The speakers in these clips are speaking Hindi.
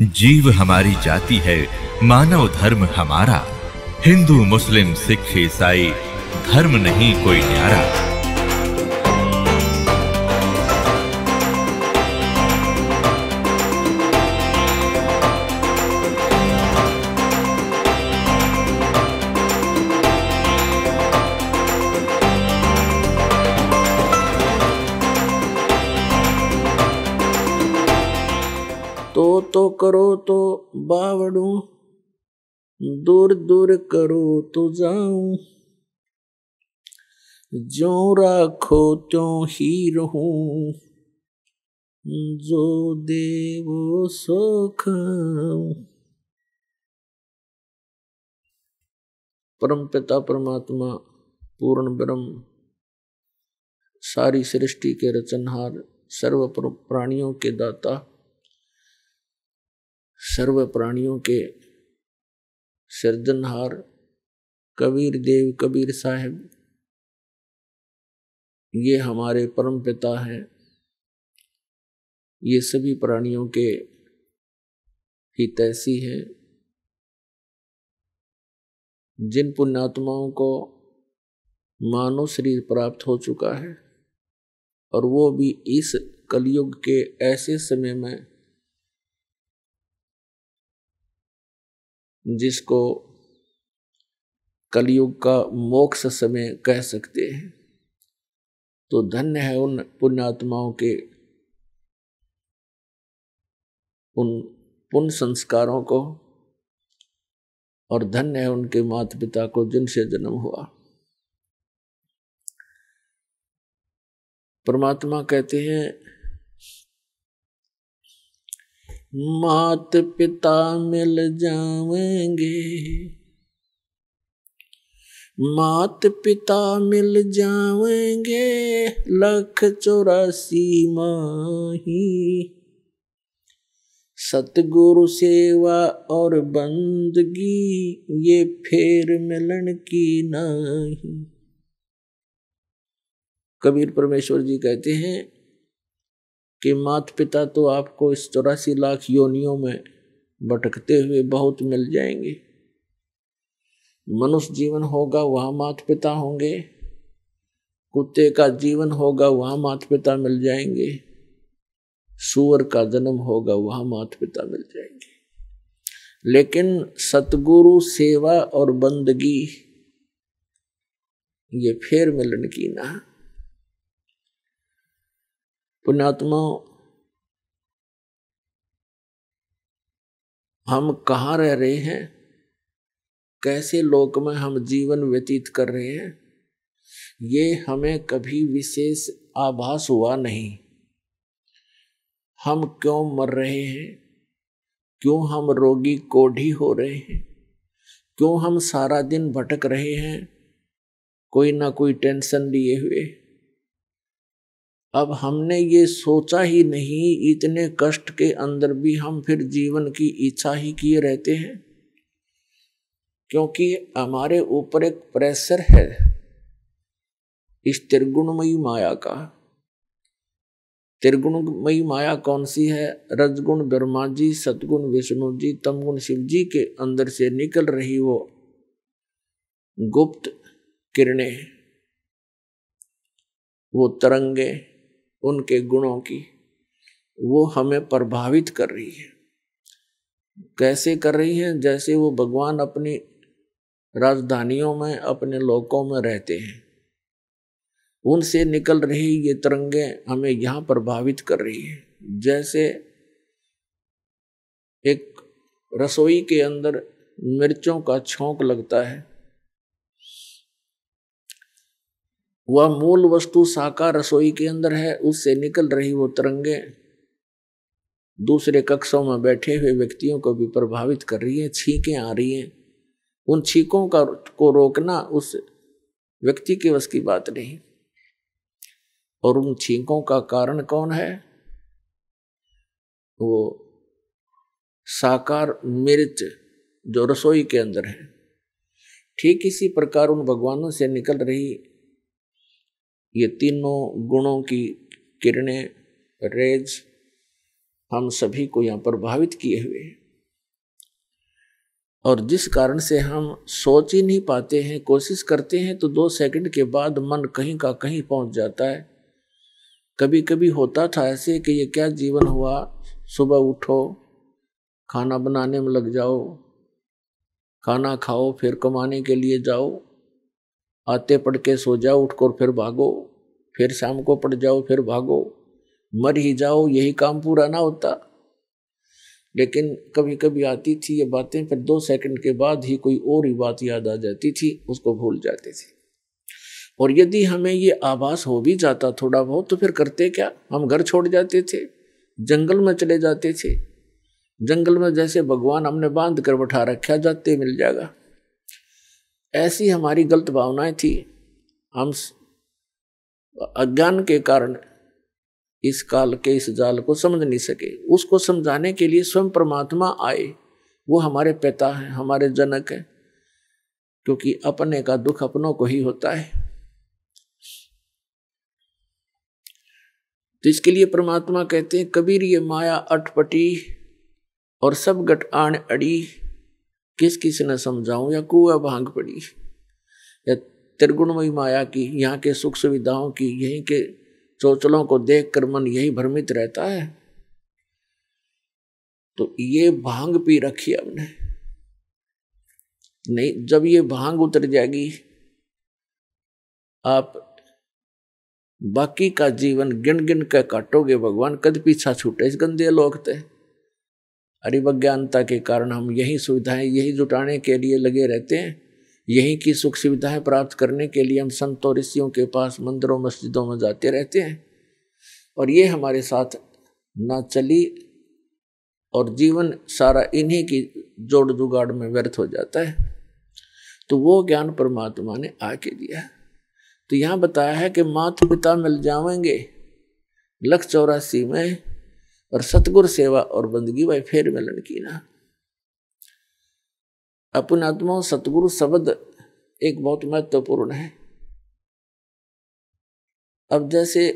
जीव हमारी जाति है मानव धर्म हमारा हिंदू मुस्लिम सिख ईसाई धर्म नहीं कोई न्यारा तो करो तो बावड़ू दूर दूर करो तो जाऊं जो राखो त्यों ही रहूं जो देव सुख परम पिता परमात्मा पूर्ण ब्रह्म सारी सृष्टि के रचनहार सर्व प्राणियों के दाता सर्व प्राणियों के सृजनहार कबीर देव कबीर साहब ये हमारे परम पिता हैं ये सभी प्राणियों के तैसी हैं जिन पुण्यात्माओं को मानव शरीर प्राप्त हो चुका है और वो भी इस कलयुग के ऐसे समय में जिसको कलयुग का मोक्ष समय कह सकते हैं तो धन्य है उन पुण्यात्माओं के उन पुण्य संस्कारों को और धन्य है उनके माता पिता को जिनसे जन्म हुआ परमात्मा कहते हैं मात पिता मिल जाएंगे मात पिता मिल जाएंगे लख चौरासी माही सतगुरु सेवा और बंदगी ये फेर मिलन की नहीं कबीर परमेश्वर जी कहते हैं कि माता पिता तो आपको इस चौरासी लाख योनियों में भटकते हुए बहुत मिल जाएंगे मनुष्य जीवन होगा वहाँ माता पिता होंगे कुत्ते का जीवन होगा वहाँ माता पिता मिल जाएंगे सुअर का जन्म होगा वहाँ माता पिता मिल जाएंगे लेकिन सतगुरु सेवा और बंदगी ये फिर मिलन की ना पुण्यात्मा हम कहाँ रह रहे हैं कैसे लोक में हम जीवन व्यतीत कर रहे हैं ये हमें कभी विशेष आभास हुआ नहीं हम क्यों मर रहे हैं क्यों हम रोगी कोढ़ी हो रहे हैं क्यों हम सारा दिन भटक रहे हैं कोई ना कोई टेंशन लिए हुए अब हमने ये सोचा ही नहीं इतने कष्ट के अंदर भी हम फिर जीवन की इच्छा ही किए रहते हैं क्योंकि हमारे ऊपर एक प्रेशर है इस त्रिगुणमयी माया का त्रिगुणमयी माया कौन सी है रजगुण ब्रह्मा जी सतगुण विष्णु जी तमगुण शिव जी के अंदर से निकल रही वो गुप्त किरणें वो तरंगे उनके गुणों की वो हमें प्रभावित कर रही है कैसे कर रही है जैसे वो भगवान अपनी राजधानियों में अपने लोकों में रहते हैं उनसे निकल रही ये तरंगे हमें यहाँ प्रभावित कर रही है जैसे एक रसोई के अंदर मिर्चों का छोंक लगता है वह मूल वस्तु साकार रसोई के अंदर है उससे निकल रही वो तरंगे दूसरे कक्षों में बैठे हुए व्यक्तियों को भी प्रभावित कर रही है छींकें आ रही हैं उन छींकों का को रोकना उस व्यक्ति के बस की बात नहीं और उन छींकों का कारण कौन है वो साकार मिर्च जो रसोई के अंदर है ठीक इसी प्रकार उन भगवानों से निकल रही ये तीनों गुणों की किरणें रेज हम सभी को यहाँ प्रभावित किए हुए हैं और जिस कारण से हम सोच ही नहीं पाते हैं कोशिश करते हैं तो दो सेकंड के बाद मन कहीं का कहीं पहुँच जाता है कभी कभी होता था ऐसे कि ये क्या जीवन हुआ सुबह उठो खाना बनाने में लग जाओ खाना खाओ फिर कमाने के लिए जाओ आते पढ़ के सो जाओ उठ फिर भागो फिर शाम को पड़ जाओ फिर भागो मर ही जाओ यही काम पूरा ना होता लेकिन कभी कभी आती थी ये बातें फिर दो सेकंड के बाद ही कोई और ही बात याद आ जाती थी उसको भूल जाते थे और यदि हमें ये आभास हो भी जाता थोड़ा बहुत तो फिर करते क्या हम घर छोड़ जाते थे जंगल में चले जाते थे जंगल में जैसे भगवान हमने बांध कर बैठा रखा जाते मिल जाएगा ऐसी हमारी गलत भावनाएं थी हम अज्ञान के कारण इस काल के इस जाल को समझ नहीं सके उसको समझाने के लिए स्वयं परमात्मा आए वो हमारे पिता हैं हमारे जनक हैं क्योंकि अपने का दुख अपनों को ही होता है तो इसके लिए परमात्मा कहते हैं कबीर ये माया अटपटी और सब गट आण अड़ी किस किस ने समझाऊं या कु भांग पड़ी या त्रिगुणमयी माया की यहाँ के सुख सुविधाओं की यहीं के चौचलों को देख कर मन यही भ्रमित रहता है तो ये भांग पी रखी हमने नहीं जब ये भांग उतर जाएगी आप बाकी का जीवन गिन गिन के काटोगे भगवान कद पीछा छूटे इस गंदे लोकते अरिवज्ञानता के कारण हम यही सुविधाएं यही जुटाने के लिए लगे रहते हैं यहीं की सुख सुविधाएं प्राप्त करने के लिए हम संत और ऋषियों के पास मंदिरों मस्जिदों में जाते रहते हैं और ये हमारे साथ ना चली और जीवन सारा इन्हीं की जोड़ जुगाड़ में व्यर्थ हो जाता है तो वो ज्ञान परमात्मा ने आके दिया तो यहाँ बताया है कि माता पिता मिल जाएंगे लख चौरासी में और सतगुर सेवा और बंदगी भाई फेर मिलन की ना अपन आत्मा सतगुरु शब्द एक बहुत महत्वपूर्ण है अब जैसे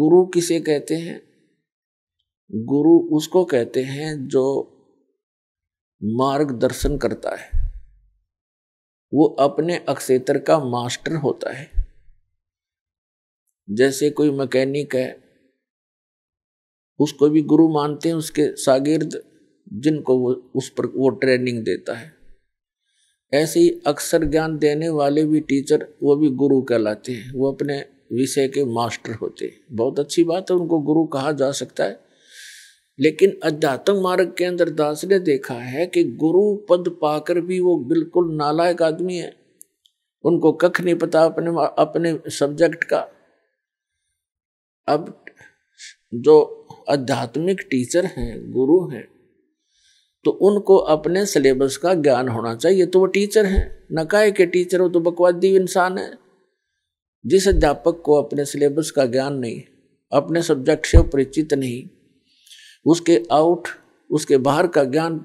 गुरु किसे कहते हैं गुरु उसको कहते हैं जो मार्गदर्शन करता है वो अपने अक्षेत्र का मास्टर होता है जैसे कोई मैकेनिक है उसको भी गुरु मानते हैं उसके शागिर्द जिनको वो उस पर वो ट्रेनिंग देता है ऐसे ही अक्सर ज्ञान देने वाले भी टीचर वो भी गुरु कहलाते हैं वो अपने विषय के मास्टर होते हैं बहुत अच्छी बात है उनको गुरु कहा जा सकता है लेकिन अध्यात्म मार्ग के अंदर दास ने देखा है कि गुरु पद पाकर भी वो बिल्कुल नालायक आदमी है उनको कख नहीं पता अपने अपने सब्जेक्ट का अब जो आध्यात्मिक टीचर हैं गुरु हैं तो उनको अपने सिलेबस का ज्ञान होना चाहिए तो वो टीचर हैं नकाय के टीचर हो तो बकवादी इंसान है जिस अध्यापक को अपने सिलेबस का ज्ञान नहीं अपने सब्जेक्ट से परिचित नहीं उसके आउट उसके बाहर का ज्ञान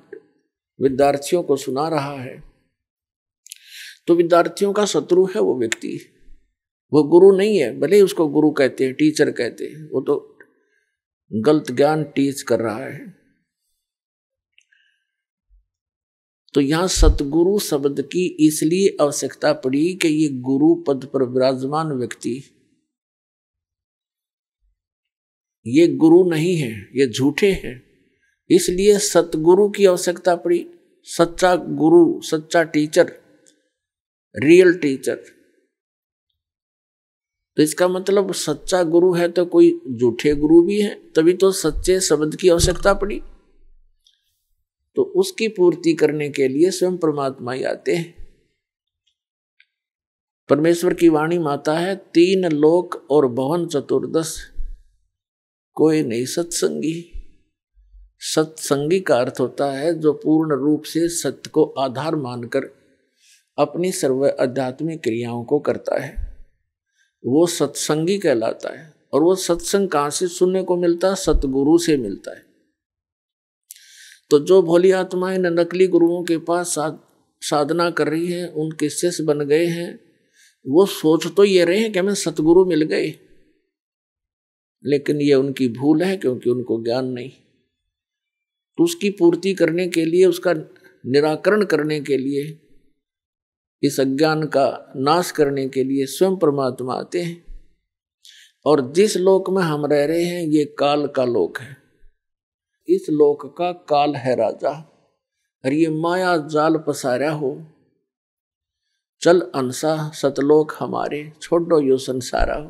विद्यार्थियों को सुना रहा है तो विद्यार्थियों का शत्रु है वो व्यक्ति वो गुरु नहीं है भले ही उसको गुरु कहते हैं टीचर कहते हैं वो तो गलत ज्ञान टीच कर रहा है तो यहां सतगुरु शब्द की इसलिए आवश्यकता पड़ी कि ये गुरु पद पर विराजमान व्यक्ति ये गुरु नहीं है ये झूठे हैं इसलिए सतगुरु की आवश्यकता पड़ी सच्चा गुरु सच्चा टीचर रियल टीचर तो इसका मतलब सच्चा गुरु है तो कोई झूठे गुरु भी है तभी तो सच्चे शब्द की आवश्यकता पड़ी तो उसकी पूर्ति करने के लिए स्वयं परमात्मा ही आते हैं परमेश्वर की वाणी माता है तीन लोक और भवन चतुर्दश कोई नहीं सत्संगी सत्संगी का अर्थ होता है जो पूर्ण रूप से सत्य को आधार मानकर अपनी सर्व आध्यात्मिक क्रियाओं को करता है वो सत्संगी कहलाता है और वो सत्संग कहाँ से सुनने को मिलता है सतगुरु से मिलता है तो जो भोली आत्माएं इन नकली गुरुओं के पास साधना कर रही हैं उनके शिष्य बन गए हैं वो सोच तो ये रहे हैं कि हमें सतगुरु मिल गए लेकिन ये उनकी भूल है क्योंकि उनको ज्ञान नहीं तो उसकी पूर्ति करने के लिए उसका निराकरण करने के लिए इस अज्ञान का नाश करने के लिए स्वयं परमात्मा आते हैं और जिस लोक में हम रह रहे हैं ये काल का लोक है इस लोक का काल है राजा और ये माया जाल पसारा हो चल अनसा सतलोक हमारे छोड़ो यो संसारा हो